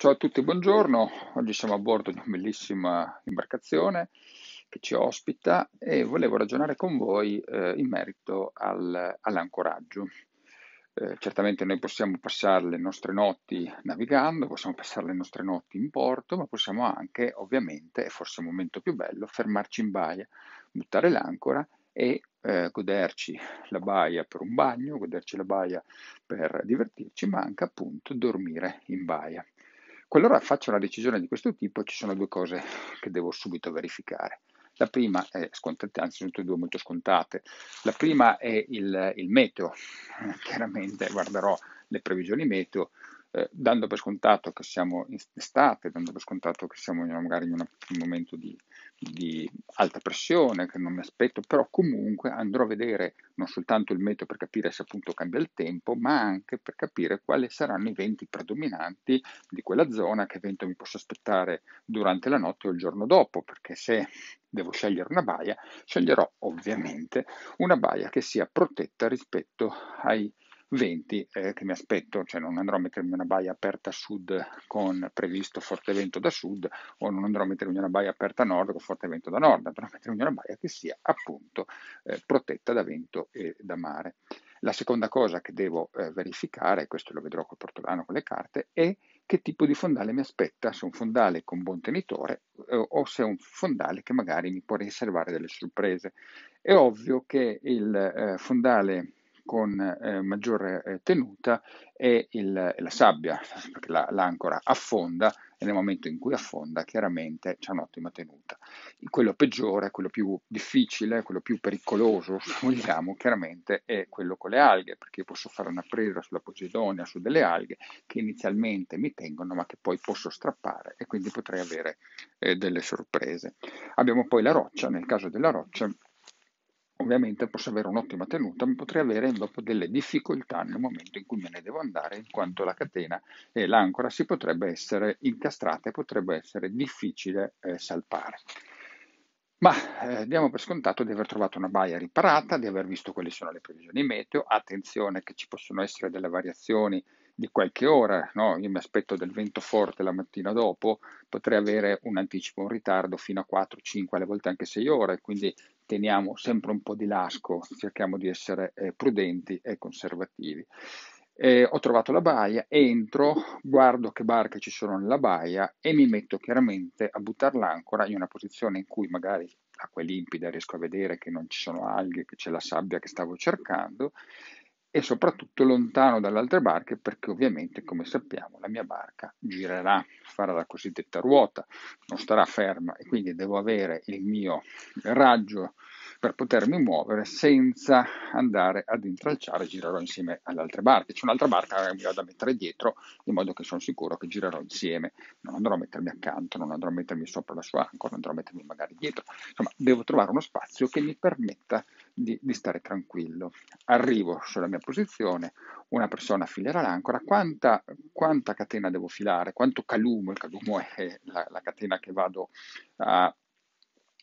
Ciao a tutti, buongiorno. Oggi siamo a bordo di una bellissima imbarcazione che ci ospita e volevo ragionare con voi eh, in merito al, all'ancoraggio. Eh, certamente noi possiamo passare le nostre notti navigando, possiamo passare le nostre notti in porto, ma possiamo anche, ovviamente, e forse è il momento più bello, fermarci in baia, buttare l'ancora e eh, goderci la baia per un bagno, goderci la baia per divertirci, ma anche appunto dormire in baia. Qualora faccio una decisione di questo tipo ci sono due cose che devo subito verificare. La prima è scontata, anzi sono tutte due molto scontate. La prima è il, il meteo. Chiaramente guarderò le previsioni meteo, eh, dando per scontato che siamo in estate, dando per scontato che siamo magari in, un momento di, di, alta pressione, che non mi aspetto, però comunque andrò a vedere non soltanto il metodo per capire se appunto cambia il tempo, ma anche per capire quali saranno i venti predominanti di quella zona, che vento mi posso aspettare durante la notte o il giorno dopo, perché se devo scegliere una baia, sceglierò ovviamente una baia che sia protetta rispetto ai 20 eh, che mi aspetto, cioè non andrò a mettermi una baia aperta a sud con previsto forte vento da sud o non andrò a mettermi una baia aperta a nord con forte vento da nord, andrò a mettermi una baia che sia appunto eh, protetta da vento e da mare. La seconda cosa che devo eh, verificare, questo lo vedrò col portolano con le carte, è che tipo di fondale mi aspetta, se un fondale con buon tenitore eh, o se è un fondale che magari mi può riservare delle sorprese. È ovvio che il eh, fondale con eh, maggiore eh, tenuta è, il, è, la sabbia, perché la, l'ancora affonda e nel momento in cui affonda chiaramente c'è un'ottima tenuta. Quello peggiore, quello più difficile, quello più pericoloso, se vogliamo, chiaramente è quello con le alghe, perché io posso fare una presa sulla posidonia, su delle alghe che inizialmente mi tengono ma che poi posso strappare e quindi potrei avere eh, delle sorprese. Abbiamo poi la roccia, nel caso della roccia Ovviamente posso avere un'ottima tenuta, ma potrei avere dopo delle difficoltà nel momento in cui me ne devo andare, in quanto la catena e l'ancora si potrebbe essere incastrata e potrebbe essere difficile eh, salpare. Ma eh, diamo per scontato di aver trovato una baia riparata, di aver visto quali sono le previsioni meteo, attenzione che ci possono essere delle variazioni di qualche ora, no? io mi aspetto del vento forte la mattina dopo, potrei avere un anticipo, un ritardo fino a 4, 5, alle volte anche 6 ore, quindi teniamo sempre un po' di lasco, cerchiamo di essere eh, prudenti e conservativi. Eh, ho trovato la baia, entro, guardo che barche ci sono nella baia e mi metto chiaramente a buttare l'ancora in una posizione in cui magari acqua limpida riesco a vedere che non ci sono alghe, che c'è la sabbia che stavo cercando e soprattutto lontano dalle altre barche perché ovviamente come sappiamo la mia barca girerà, farà la cosiddetta ruota, non starà ferma e quindi devo avere il mio raggio per potermi muovere senza andare ad intralciare, girerò insieme alle altre barche. C'è un'altra barca che mi vado a mettere dietro, in modo che sono sicuro che girerò insieme. Non andrò a mettermi accanto, non andrò a mettermi sopra la sua ancora, non andrò a mettermi magari dietro. Insomma, devo trovare uno spazio che mi permetta di, di stare tranquillo. Arrivo sulla mia posizione, una persona filerà l'ancora, quanta, quanta catena devo filare, quanto calumo, il calumo è la, la catena che vado a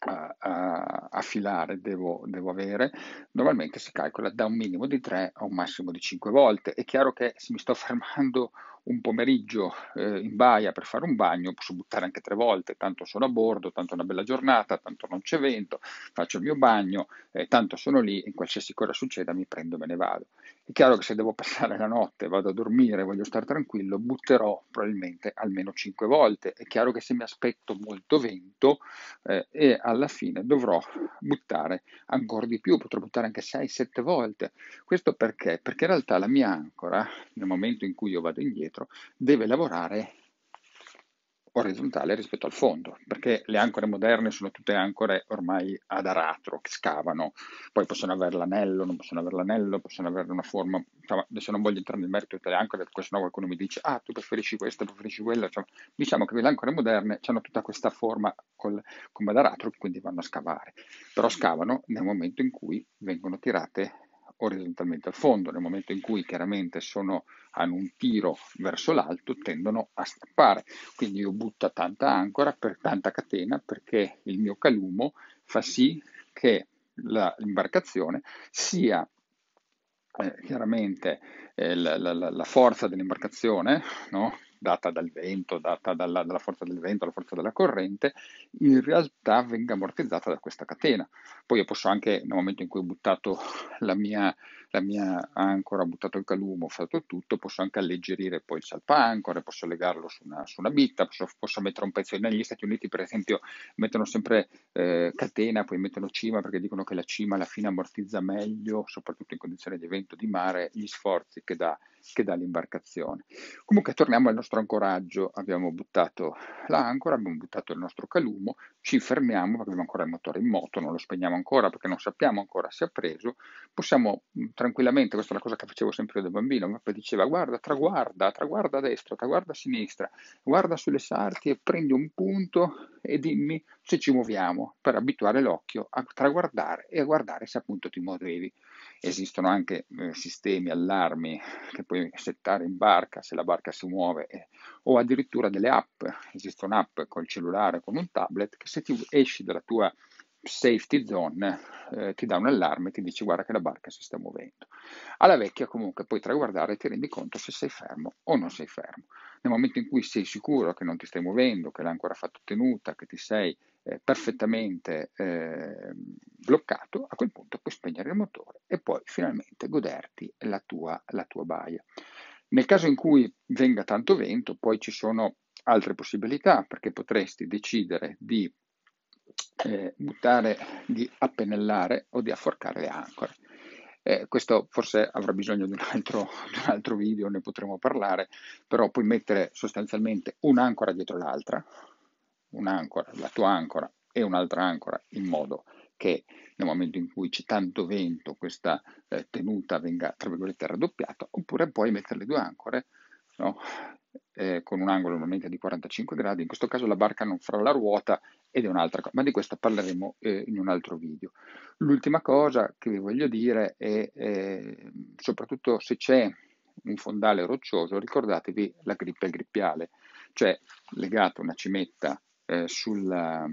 a, a, filare devo, devo, avere, normalmente si calcola da un minimo di 3 a un massimo di 5 volte. È chiaro che se mi sto fermando un pomeriggio eh, in baia per fare un bagno, posso buttare anche tre volte, tanto sono a bordo, tanto è una bella giornata, tanto non c'è vento, faccio il mio bagno, eh, tanto sono lì, in qualsiasi cosa succeda mi prendo e me ne vado. È chiaro che se devo passare la notte, vado a dormire, voglio stare tranquillo, butterò probabilmente almeno 5 volte. È chiaro che se mi aspetto molto vento eh, e alla fine dovrò buttare ancora di più, potrò buttare anche 6-7 volte. Questo perché? Perché in realtà la mia ancora, nel momento in cui io vado indietro, deve lavorare orizzontale rispetto al fondo, perché le ancore moderne sono tutte ancore ormai ad aratro, che scavano, poi possono avere l'anello, non possono avere l'anello, possono avere una forma, insomma, adesso non voglio entrare nel merito delle ancore, perché sennò qualcuno mi dice, ah, tu preferisci questa, preferisci quella, cioè, diciamo che le ancore moderne hanno tutta questa forma col, come ad aratro, quindi vanno a scavare, però scavano nel momento in cui vengono tirate orizzontalmente al fondo, nel momento in cui chiaramente sono, hanno un tiro verso l'alto tendono a strappare, quindi io butto tanta ancora per tanta catena perché il mio calumo fa sì che la, l'imbarcazione sia eh, chiaramente eh, la, la, la, forza dell'imbarcazione, no? data dal vento, data dalla, dalla forza del vento, la forza della corrente, in realtà venga ammortizzata da questa catena. Poi io posso anche, nel momento in cui ho buttato la mia la mia ancora, ho buttato il calumo, ho fatto tutto, posso anche alleggerire poi il salpancore, posso legarlo su una, su una bitta, posso, posso, mettere un pezzo. Negli Stati Uniti per esempio mettono sempre eh, catena, poi mettono cima perché dicono che la cima alla fine ammortizza meglio, soprattutto in condizioni di vento di mare, gli sforzi che dà, che dà l'imbarcazione. Comunque torniamo al nostro ancoraggio, abbiamo buttato l'ancora, abbiamo buttato il nostro calumo, ci fermiamo perché abbiamo ancora il motore in moto, non lo spegniamo ancora perché non sappiamo ancora se ha preso, possiamo mm, tranquillamente, questa è la cosa che facevo sempre da bambino, ma diceva guarda, traguarda, traguarda a destra, traguarda a sinistra, guarda sulle sarti e prendi un punto e dimmi se ci muoviamo per abituare l'occhio a traguardare e a guardare se appunto ti muovevi. Esistono anche eh, sistemi, allarmi che puoi settare in barca se la barca si muove eh, o addirittura delle app, esiste un'app col cellulare, con un tablet che se ti esci dalla tua safety zone eh, ti dà un allarme e ti dice guarda che la barca si sta muovendo. Alla vecchia comunque puoi traguardare e ti rendi conto se sei fermo o non sei fermo. Nel momento in cui sei sicuro che non ti stai muovendo, che l'hai ancora fatto tenuta, che ti sei eh, perfettamente eh, bloccato, a quel punto puoi spegnere il motore e puoi finalmente goderti la tua, la tua baia. Nel caso in cui venga tanto vento, poi ci sono altre possibilità perché potresti decidere di eh, buttare, di appennellare o di afforcare le ancore. Eh, questo forse avrà bisogno di un, altro, di un, altro, video, ne potremo parlare, però puoi mettere sostanzialmente un'ancora dietro l'altra, un'ancora, la tua ancora e un'altra ancora, in modo che nel momento in cui c'è tanto vento questa eh, tenuta venga, tra virgolette, raddoppiata, oppure puoi mettere le due ancore no? eh, con un angolo normalmente di 45 gradi, in questo caso la barca non fra la ruota ed è un'altra cosa, ma di questa parleremo eh, in un altro video. L'ultima cosa che vi voglio dire è eh, soprattutto se c'è un fondale roccioso, ricordatevi la grippe grippiale, cioè legate una cimetta eh, sulla,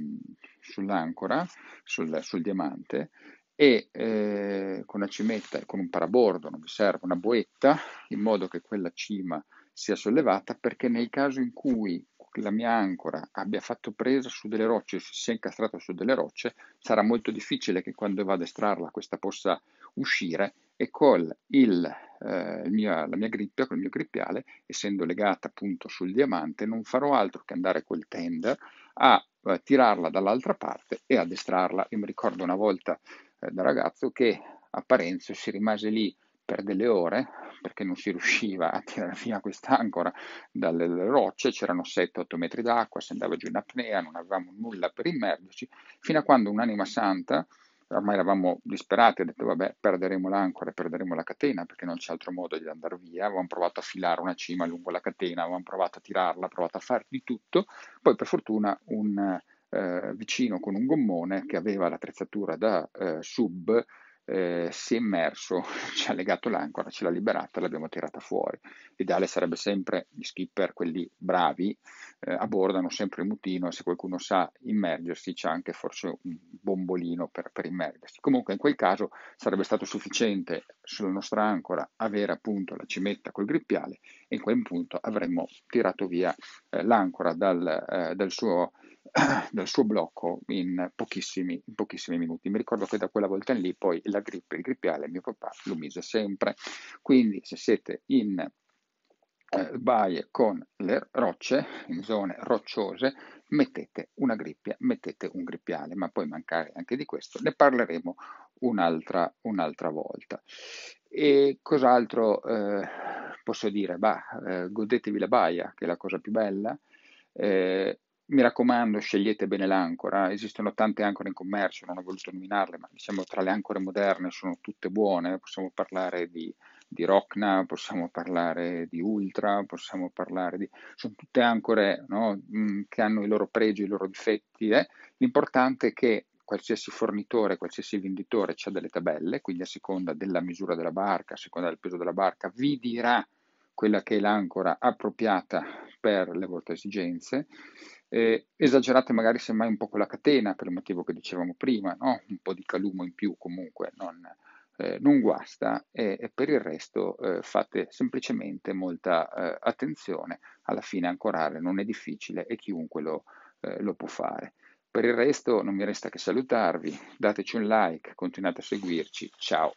sull'ancora, sul, sul diamante, e eh, con una cimetta e con un parabordo, non vi serve una boetta, in modo che quella cima sia sollevata perché nel caso in cui la mia ancora abbia fatto presa su delle rocce, si sia incastrata su delle rocce, sarà molto difficile che quando vado ad estrarla questa possa uscire e con il, eh, il mio, la mia grippia, con il mio grippiale, essendo legata appunto sul diamante, non farò altro che andare col tender a eh, tirarla dall'altra parte e ad estrarla. Io mi ricordo una volta eh, da ragazzo che a Parenzo si rimase lì per delle ore perché non si riusciva a tirare via quest'ancora dalle rocce, c'erano 7-8 metri d'acqua, si andava giù in apnea, non avevamo nulla per immergerci, fino a quando un'anima santa, ormai eravamo disperati, ha detto vabbè perderemo l'ancora, e perderemo la catena perché non c'è altro modo di andare via, avevamo provato a filare una cima lungo la catena, avevamo provato a tirarla, provato a fare di tutto, poi per fortuna un eh, vicino con un gommone che aveva l'attrezzatura da eh, sub eh, si è immerso, ci ha legato l'ancora, ce l'ha liberata, e l'abbiamo tirata fuori. L'ideale sarebbe sempre gli skipper, quelli bravi, eh, abbordano sempre il mutino e se qualcuno sa immergersi c'è anche forse un bombolino per, per, immergersi. Comunque in quel caso sarebbe stato sufficiente sulla nostra ancora avere appunto la cimetta col grippiale e in quel punto avremmo tirato via eh, l'ancora dal, eh, dal suo dal suo blocco in pochissimi, in pochissimi, minuti. Mi ricordo che da quella volta in lì poi la grippe, il grippiale, mio papà lo mise sempre. Quindi se siete in eh, baie con le rocce, in zone rocciose, mettete una grippia, mettete un grippiale, ma poi mancare anche di questo, ne parleremo un'altra, un'altra volta. E cos'altro eh, posso dire? Bah, eh, godetevi la baia, che è la cosa più bella. Eh, mi raccomando, scegliete bene l'ancora, esistono tante ancore in commercio, non ho voluto nominarle, ma diciamo tra le ancore moderne sono tutte buone, possiamo parlare di, di Rockna, possiamo parlare di Ultra, possiamo parlare di... sono tutte ancore no, mm, che hanno i loro pregi, i loro difetti, eh? l'importante è che qualsiasi fornitore, qualsiasi venditore ha delle tabelle, quindi a seconda della misura della barca, a seconda del peso della barca, vi dirà quella che è l'ancora appropriata per le vostre esigenze eh, esagerate magari semmai un po' con la catena per il motivo che dicevamo prima, no? un po' di calumo in più comunque non, eh, non guasta e, e, per il resto eh, fate semplicemente molta eh, attenzione, alla fine ancorare non è difficile e chiunque lo, eh, lo può fare. Per il resto non mi resta che salutarvi, dateci un like, continuate a seguirci, ciao!